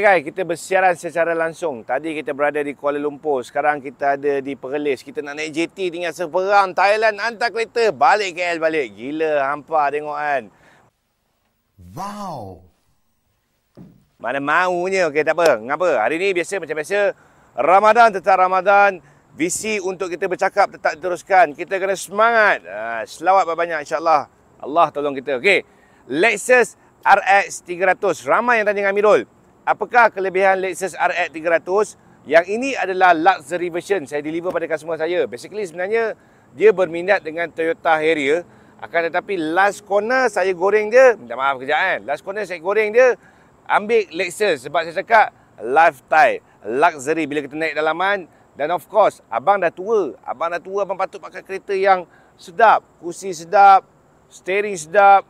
Okey guys, kita bersiaran secara langsung. Tadi kita berada di Kuala Lumpur, sekarang kita ada di Perlis. Kita nak naik JT tinggal seberang Thailand hantar kereta balik KL balik. Gila hampa tengok kan. Wow. Mana maunya. Okey tak apa. Ngapa? Hari ni biasa macam biasa Ramadan tetap Ramadan. Visi untuk kita bercakap tetap teruskan. Kita kena semangat. Ha, selawat banyak-banyak insya-Allah. tolong kita. Okay, Lexus RX 300. Ramai yang tanya dengan Mirul apakah kelebihan Lexus RX 300 yang ini adalah luxury version saya deliver pada customer saya basically sebenarnya dia berminat dengan Toyota Harrier akan tetapi last corner saya goreng dia minta maaf kejap kan last corner saya goreng dia ambil Lexus sebab saya cakap lifestyle luxury bila kita naik dalaman dan of course abang dah tua abang dah tua abang patut pakai kereta yang sedap kursi sedap steering sedap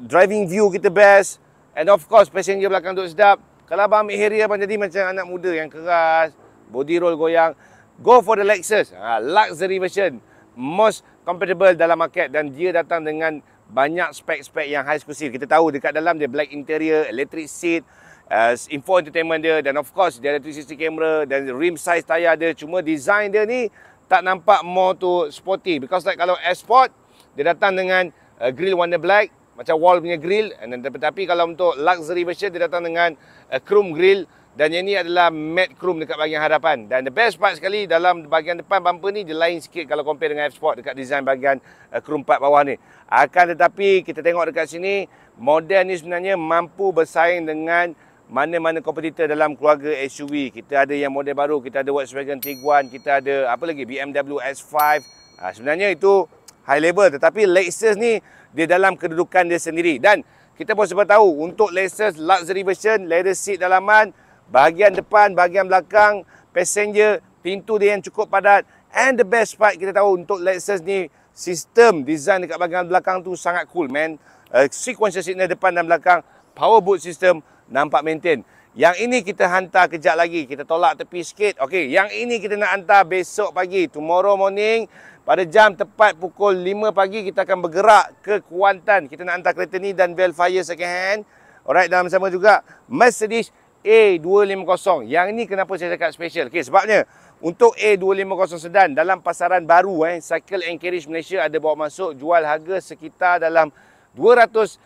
driving view kita best and of course passenger belakang duduk sedap kalau abang ambil Harrier abang jadi macam anak muda yang keras, body roll goyang, go for the Lexus. Ha, luxury version. Most compatible dalam market dan dia datang dengan banyak spek-spek yang high exclusive. Kita tahu dekat dalam dia black interior, electric seat, uh, info entertainment dia dan of course dia ada 360 camera dan rim size tayar dia. Cuma design dia ni tak nampak more to sporty because like kalau S-Sport dia datang dengan uh, grill warna black macam wall punya grill and then tetapi kalau untuk luxury version dia datang dengan uh, chrome grill dan yang ni adalah matte chrome dekat bahagian hadapan dan the best part sekali dalam bahagian depan bumper ni dia lain sikit kalau compare dengan F-Sport dekat design bahagian uh, chrome part bawah ni akan tetapi kita tengok dekat sini model ni sebenarnya mampu bersaing dengan mana-mana kompetitor dalam keluarga SUV kita ada yang model baru kita ada Volkswagen Tiguan kita ada apa lagi BMW S5 uh, ah, sebenarnya itu high level tetapi Lexus ni dia dalam kedudukan dia sendiri dan kita pun sempat tahu untuk Lexus luxury version leather seat dalaman bahagian depan bahagian belakang passenger pintu dia yang cukup padat and the best part kita tahu untuk Lexus ni sistem design dekat bahagian belakang tu sangat cool man uh, sequential signal depan dan belakang power boot system nampak maintain yang ini kita hantar kejap lagi. Kita tolak tepi sikit. Okey, yang ini kita nak hantar besok pagi. Tomorrow morning pada jam tepat pukul 5 pagi kita akan bergerak ke Kuantan. Kita nak hantar kereta ni dan Velfire second hand. Alright, dalam sama juga Mercedes A250. Yang ini kenapa saya cakap special? Okey, sebabnya untuk A250 sedan dalam pasaran baru eh Cycle and Carriage Malaysia ada bawa masuk jual harga sekitar dalam 250,000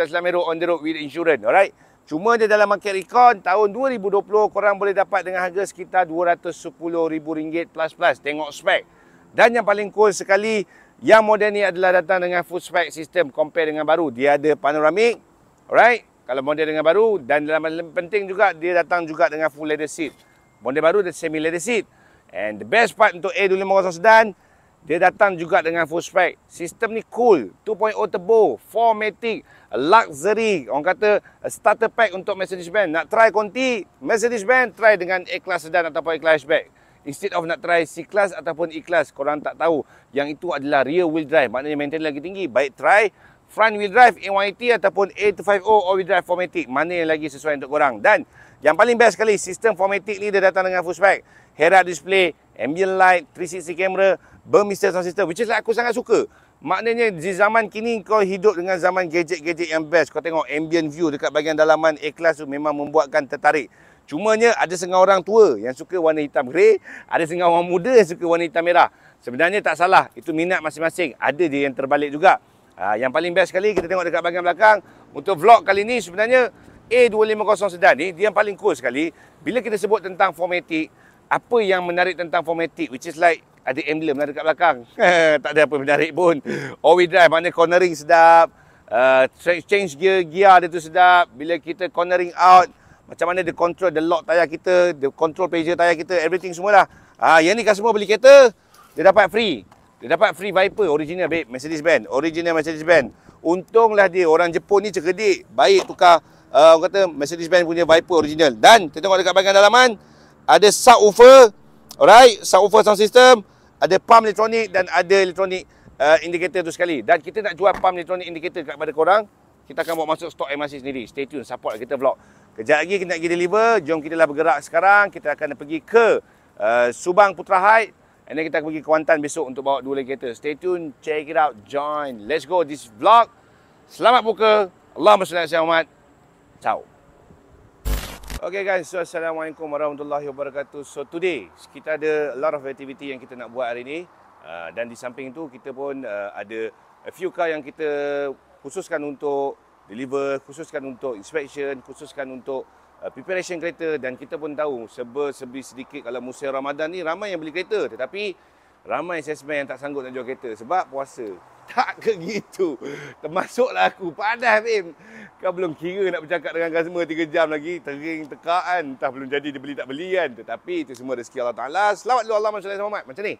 tak silap on the road with insurance. Alright. Cuma dia dalam market recon tahun 2020 korang boleh dapat dengan harga sekitar RM210,000 plus plus tengok spek. Dan yang paling cool sekali yang model ni adalah datang dengan full spec system compare dengan baru. Dia ada panoramic Alright. Kalau model dengan baru dan dalam penting juga dia datang juga dengan full leather seat. Model baru dan semi leather seat. And the best part untuk A2500 sedan, dia datang juga dengan full spec. Sistem ni cool. 2.0 turbo. 4 matic. Luxury. Orang kata starter pack untuk Mercedes-Benz. Nak try Conti, Mercedes-Benz try dengan A-Class sedan ataupun A-Class back. Instead of nak try C-Class ataupun E-Class, korang tak tahu. Yang itu adalah rear wheel drive. Maknanya maintain lagi tinggi. Baik try front wheel drive A180 ataupun A250 all wheel drive 4MATIC. Mana yang lagi sesuai untuk korang. Dan yang paling best sekali, sistem 4MATIC ni dia datang dengan full spec. Head-up display, ambient light, 360 camera, bermister sound system which is like aku sangat suka maknanya di zaman kini kau hidup dengan zaman gadget-gadget yang best kau tengok ambient view dekat bahagian dalaman A-Class tu memang membuatkan tertarik cumanya ada setengah orang tua yang suka warna hitam grey ada setengah orang muda yang suka warna hitam merah sebenarnya tak salah itu minat masing-masing ada dia yang terbalik juga ah, yang paling best sekali kita tengok dekat bahagian belakang untuk vlog kali ni sebenarnya A250 sedan ni dia yang paling cool sekali bila kita sebut tentang formatik apa yang menarik tentang formatik which is like ada emblem lah dekat belakang. tak ada apa menarik pun. All wheel drive mana cornering sedap. Uh, change gear, gear dia tu sedap. Bila kita cornering out, macam mana dia control the lock tayar kita, the control pressure tayar kita, everything semua lah. Ah, yang ni semua beli kereta, dia dapat free. Dia dapat free Viper original babe, Mercedes-Benz, original Mercedes-Benz. Untunglah dia orang Jepun ni cerdik, baik tukar Uh, orang kata Mercedes-Benz punya Viper original Dan kita tengok dekat bahagian dalaman Ada subwoofer Alright Subwoofer sound system ada pump elektronik dan ada elektronik uh, indicator tu sekali dan kita nak jual pump elektronik indicator kepada korang kita akan buat masuk stok MRC sendiri stay tune support kita vlog kejap lagi kita nak pergi deliver jom kita lah bergerak sekarang kita akan pergi ke uh, Subang Putrahat and then kita akan pergi Kuantan besok untuk bawa dua lagi kereta stay tune check it out join let's go this vlog selamat buka Allah salli alaihi ciao Okay guys, so Assalamualaikum warahmatullahi wabarakatuh. So today, kita ada a lot of activity yang kita nak buat hari ini. Uh, ah, dan di samping itu, kita pun uh, ada a few car yang kita khususkan untuk deliver, khususkan untuk inspection, khususkan untuk uh, preparation kereta. Dan kita pun tahu, seber sedikit kalau musim Ramadan ni, ramai yang beli kereta. Tetapi, Ramai salesman yang tak sanggup nak jual kereta sebab puasa. Tak ke gitu. Termasuklah aku. Padah, Fim. Kau belum kira nak bercakap dengan customer 3 jam lagi. Tering, tekaan. kan. Entah belum jadi dia beli tak beli kan. Tetapi itu semua rezeki Allah Ta'ala. Selamat dulu Allah Masya Allah. Macam ni.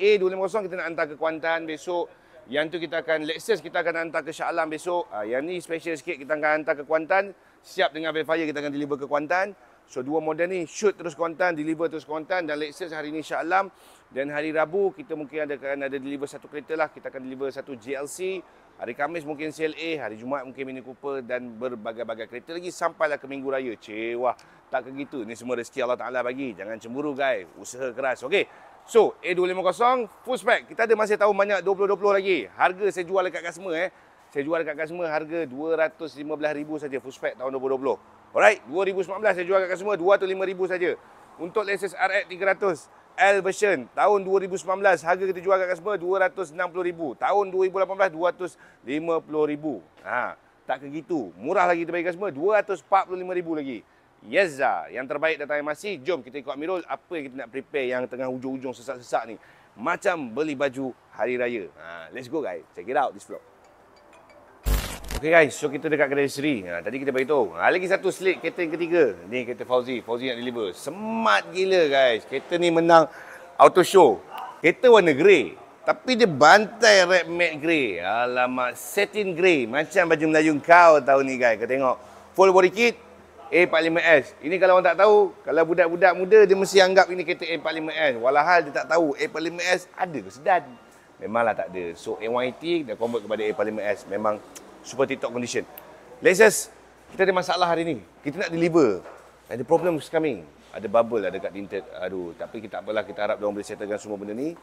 A250 kita nak hantar ke Kuantan besok. Yang tu kita akan Lexus kita akan hantar ke Shah Alam besok. Ah, yang ni special sikit kita akan hantar ke Kuantan. Siap dengan Velfire kita akan deliver ke Kuantan. So dua model ni shoot terus Kuantan, deliver terus Kuantan dan Lexus hari ni insya-Allah dan hari Rabu kita mungkin ada akan ada deliver satu kereta lah. Kita akan deliver satu GLC. Hari Kamis mungkin CLA, hari Jumaat mungkin Mini Cooper dan berbagai-bagai kereta lagi sampailah ke Minggu Raya. Cewah, tak ke gitu. Ni semua rezeki Allah Taala bagi. Jangan cemburu guys. Usaha keras. Okey. So, A250 full spec. Kita ada masih tahu banyak 2020 lagi. Harga saya jual dekat customer eh saya jual dekat customer harga RM215,000 saja full spec tahun 2020. Alright, 2019 saya jual dekat customer RM205,000 saja. Untuk Lexus RX 300 L version tahun 2019 harga kita jual dekat customer RM260,000. Tahun 2018 RM250,000. Ha, tak ke gitu. Murah lagi kita bagi customer RM245,000 lagi. Yezza, yang terbaik datang yang masih. Jom kita ikut Amirul apa yang kita nak prepare yang tengah hujung-hujung sesak-sesak ni. Macam beli baju hari raya. Ha, let's go guys. Check it out this vlog. Okay guys, so kita dekat kedai seri. Ha, tadi kita beritahu. Ha, lagi satu slate kereta yang ketiga. Ni kereta Fauzi. Fauzi nak deliver. semat gila guys. Kereta ni menang auto show. Kereta warna grey. Tapi dia bantai red matte grey. Alamak, satin grey. Macam baju Melayu kau tahu ni guys. Kau tengok. Full body kit. A45S. Ini kalau orang tak tahu, kalau budak-budak muda dia mesti anggap ini kereta A45S. Walahal dia tak tahu A45S ada ke sedan. Memanglah tak ada. So A180 dia convert kepada A45S. Memang super TikTok condition. Let's just, kita ada masalah hari ni. Kita nak deliver. Ada problem is coming. Ada bubble ada lah kat tinted. Aduh, tapi kita tak apalah. Kita harap dia boleh settlekan semua benda ni.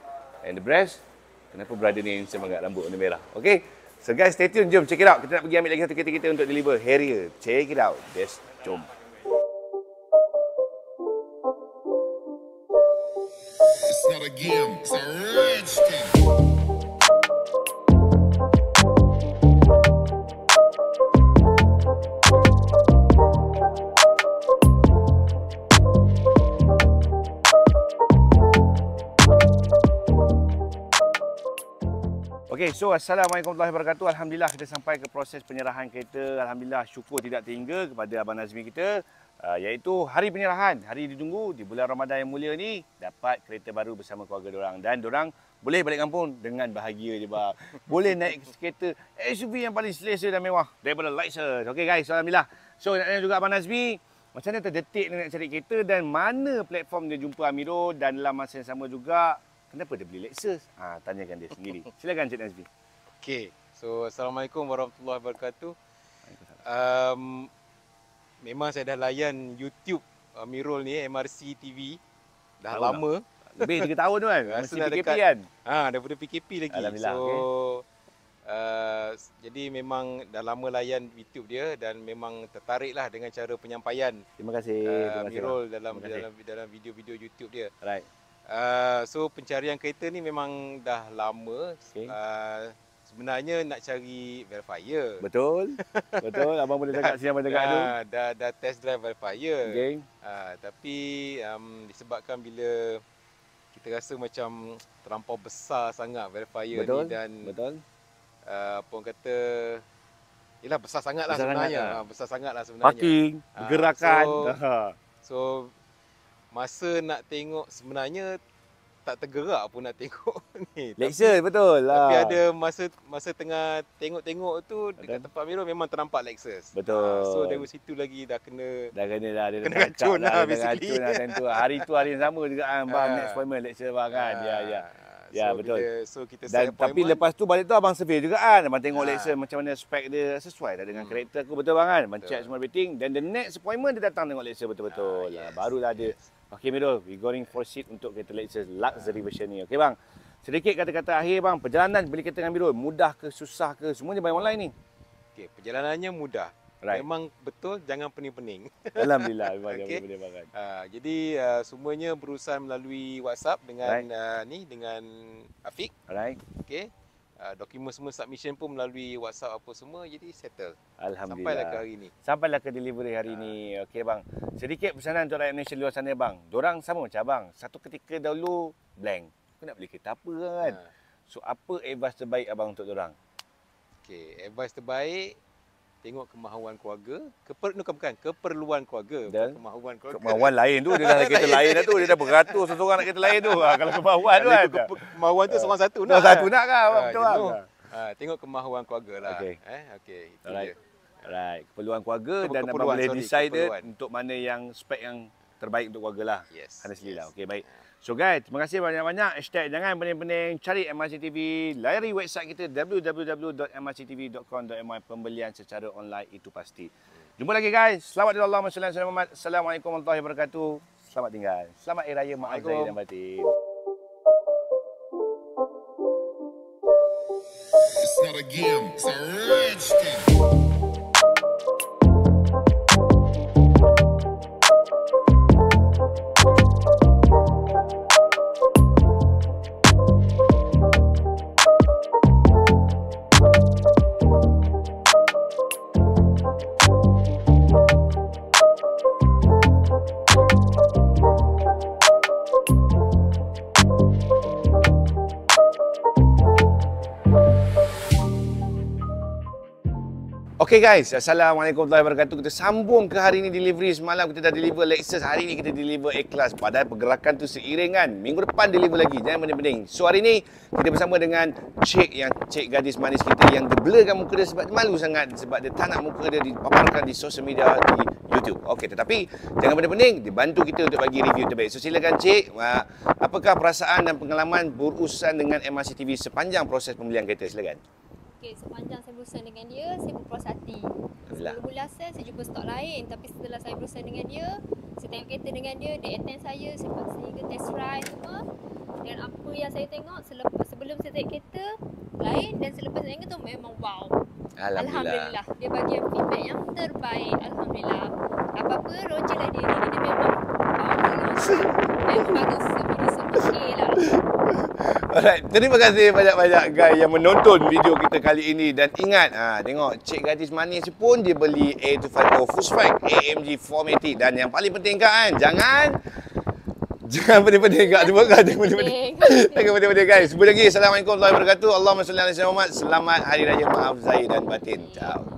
And the brass. Kenapa brother ni yang saya mengat rambut warna merah? Okay? So guys, stay tune Jom, check it out. Kita nak pergi ambil lagi satu kereta kita untuk deliver. Harrier. Check it out. Best. Jom. It's not a game. It's a rich game. Okey, so Assalamualaikum warahmatullahi wabarakatuh. Alhamdulillah kita sampai ke proses penyerahan kereta. Alhamdulillah syukur tidak terhingga kepada Abang Nazmi kita. Uh, iaitu hari penyerahan, hari ditunggu di bulan Ramadan yang mulia ni dapat kereta baru bersama keluarga orang dan orang boleh balik kampung dengan bahagia je bang. boleh naik kereta SUV yang paling selesa dan mewah daripada Lexus. Okey guys, alhamdulillah. So nak tanya juga Abang Nazmi, macam mana terdetik nak cari kereta dan mana platform dia jumpa Amiro dan dalam masa yang sama juga kenapa dia beli Lexus? Ha, tanyakan dia sendiri. Silakan Cik Nazmi. Okay. So, Assalamualaikum Warahmatullahi Wabarakatuh. Um, memang saya dah layan YouTube Mirul ni, MRC TV. Dah tahun lama. Tak. Lebih 3 tahun tu kan? Masih PKP dekat, kan? Ha, dah pada PKP lagi. Alhamdulillah. So, okay. uh, jadi memang dah lama layan YouTube dia dan memang tertarik lah dengan cara penyampaian Terima kasih. Uh, Terima kasih. dalam, dalam, dalam video-video YouTube dia. Right. Ah, so pencarian kereta ni memang dah lama. Okay. Uh, ah, sebenarnya nak cari verifier. Betul. Betul. Abang boleh cakap siapa abang cakap tu. Dah, dah, dah test drive verifier. Okay. Uh, ah, tapi um, disebabkan bila kita rasa macam terlampau besar sangat verifier Betul. ni dan Betul. Uh, apa orang kata Yelah besar sangat lah besar sebenarnya. Sangat Ha, besar sangat lah sebenarnya. Parking, gerakan. so, so masa nak tengok sebenarnya tak tergerak pun nak tengok ni. Lexus betul lah. Tapi ada masa masa tengah tengok-tengok tu dekat Dan tempat mirror memang ternampak Lexus. Betul. Ha, so dari situ lagi dah kena dah kena lah, dah ada kena kacau lah, lah, lah basically. Kena kacau lah tentu. Hari tu hari yang sama juga kan bang ah. next appointment Lexus bang kan. Ha. Ya ya. Ya, so, betul. Bila, so, kita Dan, Tapi lepas tu balik tu abang survey juga kan. Abang tengok ha. Ah. Lexus macam mana spek dia sesuai dah dengan hmm. karakter aku betul bang kan. Abang semua rating. dan the next appointment dia datang tengok Lexus betul-betul. Ha, yes. lah. Barulah yes. ada. Okay Mirul, we going for seat untuk kereta Lexus luxury ha. version ni. Okay bang. Sedikit kata-kata akhir bang. Perjalanan beli kereta dengan Mirul. Mudah ke susah ke? Semuanya banyak online ni. Okay, perjalanannya mudah right. memang betul jangan pening-pening. Alhamdulillah memang okay. boleh makan. Uh, jadi uh, semuanya berurusan melalui WhatsApp dengan right. uh, ah, ni dengan Afiq. Alright. Okey. Uh, ah, dokumen semua submission pun melalui WhatsApp apa semua jadi settle. Alhamdulillah. Sampailah ke hari ini. Sampailah ke delivery hari uh. ini. Okey bang. Sedikit pesanan untuk Indonesia Malaysia luar sana bang. Dorang sama macam abang. Satu ketika dahulu blank. Aku nak beli kereta apa kan? Uh. So apa advice terbaik abang untuk dorang? Okey, advice terbaik tengok kemahuan keluarga, keper, bukan, bukan, keperluan keluarga, dan kemahuan keluarga. Kemahuan lain tu, dia dah nak kereta lain dah tu, dia dah beratus seseorang nak kereta lain tu. Ha, kalau kemahuan tu kan. Kepe, kemahuan tu ha. seorang satu nak. Seorang satu nak kan, ha, betul lah. Ha, tengok kemahuan keluarga lah. Okay. Eh, okay. Itu Alright. Dia. Alright. Keperluan keluarga keperluan, dan abang boleh decide untuk mana yang spek yang terbaik untuk keluarga lah. Yes. Honestly lah, yes. lah. Okay, baik. Ha. So guys, terima kasih banyak-banyak. Hashtag jangan pening-pening. Cari MRC TV. Layari website kita www.mrctv.com.my Pembelian secara online itu pasti. Jumpa lagi guys. Selamat datang Allah. Assalamualaikum warahmatullahi wabarakatuh. Selamat tinggal. Selamat Hari Raya. Maaf Zahir dan Batin. It's not a game, it's a rich game. Okay guys, Assalamualaikum warahmatullahi wabarakatuh. Kita sambung ke hari ini delivery. Semalam kita dah deliver Lexus, hari ini kita deliver A-Class. Padahal pergerakan tu seiring kan. Minggu depan deliver lagi. Jangan pening-pening. So hari ini kita bersama dengan Cik yang Cik gadis manis kita yang geblerkan muka dia sebab dia malu sangat sebab dia tak nak muka dia dipaparkan di social media di YouTube. Okay, tetapi jangan pening-pening, dia bantu kita untuk bagi review terbaik. So silakan Cik, ah, apakah perasaan dan pengalaman berurusan dengan MRC TV sepanjang proses pembelian kereta? Silakan. Okay, sepanjang saya berusaha dengan dia, saya berpuas hati. Sebelum bulan sel, saya jumpa stok lain. Tapi setelah saya berusaha dengan dia, saya tengok kereta dengan dia, dia attend saya, saya paksa test ride semua. Dan apa yang saya tengok selepas sebelum saya tengok kereta lain dan selepas saya tengok tu memang wow. Alhamdulillah. Alhamdulillah. Dia bagi yang feedback yang terbaik. Alhamdulillah. Apa-apa, roger lah dia. Dia memang wow. Memang bagus. Alright, terima kasih banyak-banyak guys yang menonton video kita kali ini dan ingat ha, tengok Cik Gadis Manis pun dia beli A250 Full Spec AMG 480 dan yang paling penting kan jangan jangan pening-pening kat semua kan jangan pening-pening jangan pening-pening guys sebelum lagi Assalamualaikum warahmatullahi wabarakatuh Allahumma salli alaihi wa sallam selamat hari raya maaf Zahir dan batin ciao